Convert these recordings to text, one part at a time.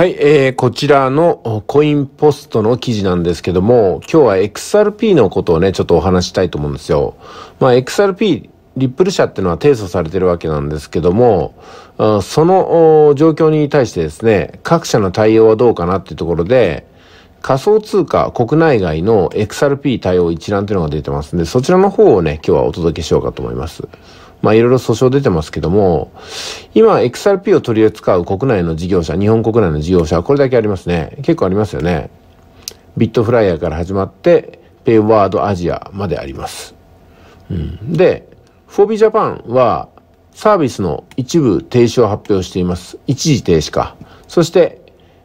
はい、えー、こちらのコインポストの記事なんですけども、今日は XRP のことをね、ちょっとお話したいと思うんですよ。まあ、XRP、リップル社っていうのは提訴されてるわけなんですけども、その状況に対してですね、各社の対応はどうかなっていうところで、仮想通貨国内外の XRP 対応一覧というのが出てますんで、そちらの方をね、今日はお届けしようかと思います。まあいろいろ訴訟出てますけども、今 XRP を取り扱う国内の事業者、日本国内の事業者はこれだけありますね。結構ありますよね。ビットフライヤーから始まって、ペイワードアジアまであります。うん、で、フォービージャパンはサービスの一部停止を発表しています。一時停止か。そして、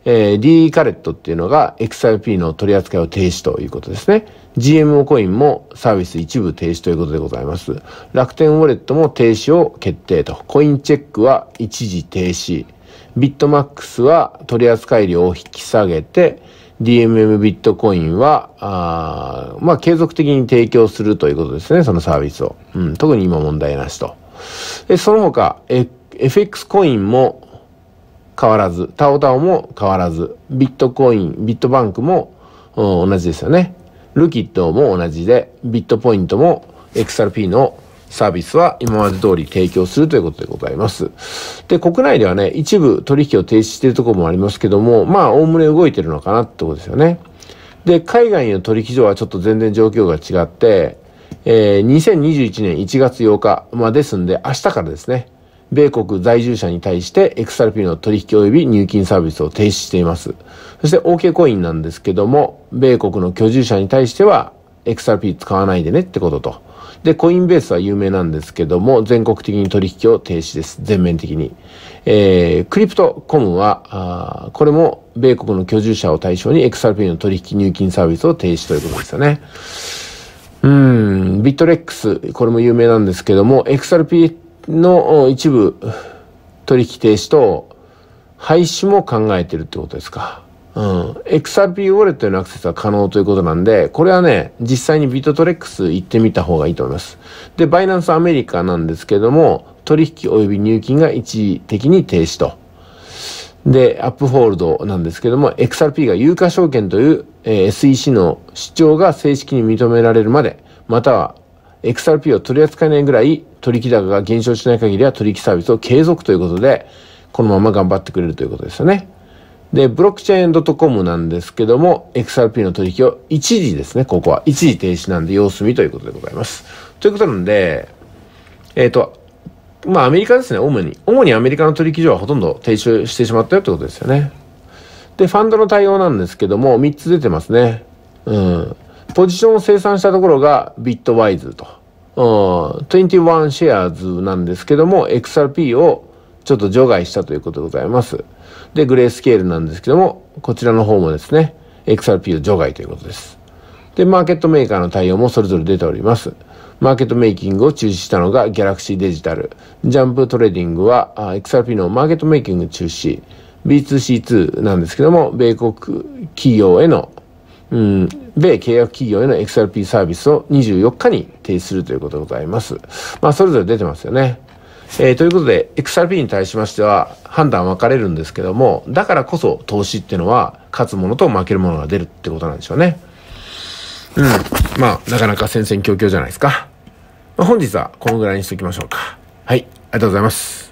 えー、D カレットっていうのが XRP の取り扱いを停止ということですね。GMO コインもサービス一部停止ということでございます。楽天ウォレットも停止を決定と。コインチェックは一時停止。ビットマックスは取り扱い量を引き下げて、DMM ビットコインは、あまあ、継続的に提供するということですね、そのサービスを。うん、特に今問題なしと。で、その他、FX コインも変わらず、タオタオも変わらず、ビットコイン、ビットバンクも同じですよね。ルキッドも同じで、ビットポイントも XRP のサービスは今まで通り提供するということでございます。で、国内ではね、一部取引を停止しているところもありますけども、まあ、おおむね動いてるのかなってことですよね。で、海外の取引所はちょっと全然状況が違って、えー、2021年1月8日、まあ、ですんで、明日からですね、米国在住者に対して XRP の取引及び入金サービスを停止しています。そして OK コインなんですけども、米国の居住者に対しては XRP 使わないでねってことと。で、コインベースは有名なんですけども、全国的に取引を停止です。全面的に。えー、クリプトコムは、あこれも米国の居住者を対象に XRP の取引入金サービスを停止ということですよね。うん、ビットレックス、これも有名なんですけども、XRP の一部取引停止と廃止も考えてるってことですか。うん。XRP ウォレットへのアクセスは可能ということなんで、これはね、実際にビットトレックス行ってみた方がいいと思います。で、バイナンスアメリカなんですけども、取引及び入金が一時的に停止と。で、アップホールドなんですけども、XRP が有価証券という、えー、SEC の主張が正式に認められるまで、または XRP を取り扱えないぐらい取引高が減少しない限りは取引サービスを継続ということで、このまま頑張ってくれるということですよね。で、ブロックチェーン .com なんですけども、XRP の取引を一時ですね、ここは。一時停止なんで様子見ということでございます。ということなんで、えっ、ー、と、まあアメリカですね、主に。主にアメリカの取引所はほとんど停止してしまったよってことですよね。で、ファンドの対応なんですけども、3つ出てますね。うん。ポジションを生産したところがビットワイズと、うん、21シェアーズなんですけども、XRP をちょっと除外したということでございます。で、グレースケールなんですけども、こちらの方もですね、XRP を除外ということです。で、マーケットメーカーの対応もそれぞれ出ております。マーケットメイキングを中止したのがギャラクシーデジタル。ジャンプトレーディングは XRP のマーケットメイキング中止。B2C2 なんですけども、米国企業への、うん、米契約企業への XRP サービスを24日に提出するということでございます。まあ、それぞれ出てますよね。えー、ということで、XRP に対しましては判断分かれるんですけども、だからこそ投資っていうのは、勝つものと負けるものが出るってことなんでしょうね。うん。まあ、なかなか戦々恐々じゃないですか。まあ、本日はこのぐらいにしときましょうか。はい。ありがとうございます。